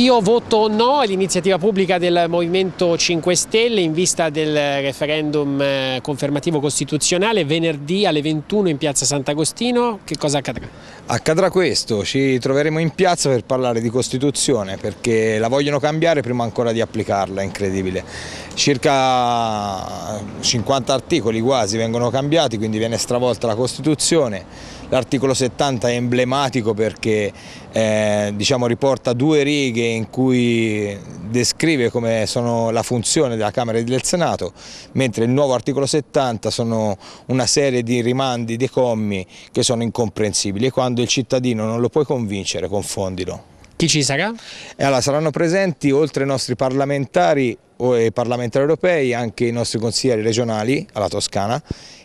Io voto no all'iniziativa pubblica del Movimento 5 Stelle in vista del referendum eh, confermativo costituzionale venerdì alle 21 in piazza Sant'Agostino. Che cosa accadrà? Accadrà questo, ci troveremo in piazza per parlare di Costituzione perché la vogliono cambiare prima ancora di applicarla, è incredibile. Circa 50 articoli quasi vengono cambiati, quindi viene stravolta la Costituzione. L'articolo 70 è emblematico perché eh, diciamo, riporta due righe in cui descrive come sono la funzione della Camera e del Senato, mentre il nuovo articolo 70 sono una serie di rimandi, di commi che sono incomprensibili e quando il cittadino non lo puoi convincere confondilo. Chi ci sarà? Allora, saranno presenti oltre ai nostri parlamentari o ai parlamentari europei anche i nostri consiglieri regionali alla Toscana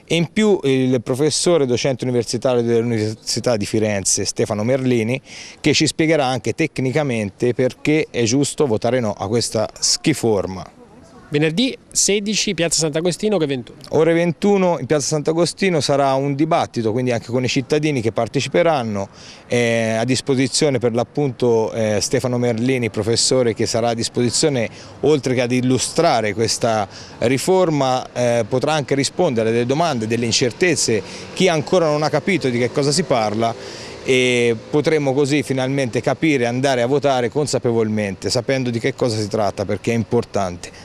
e in più il professore docente universitario dell'Università di Firenze Stefano Merlini che ci spiegherà anche tecnicamente perché è giusto votare no a questa schiforma. Venerdì 16 Piazza Sant'Agostino che 21. Ore 21 in Piazza Sant'Agostino sarà un dibattito, quindi anche con i cittadini che parteciperanno, eh, a disposizione per l'appunto eh, Stefano Merlini, professore che sarà a disposizione oltre che ad illustrare questa riforma, eh, potrà anche rispondere a delle domande, delle incertezze, chi ancora non ha capito di che cosa si parla e potremo così finalmente capire, andare a votare consapevolmente, sapendo di che cosa si tratta perché è importante.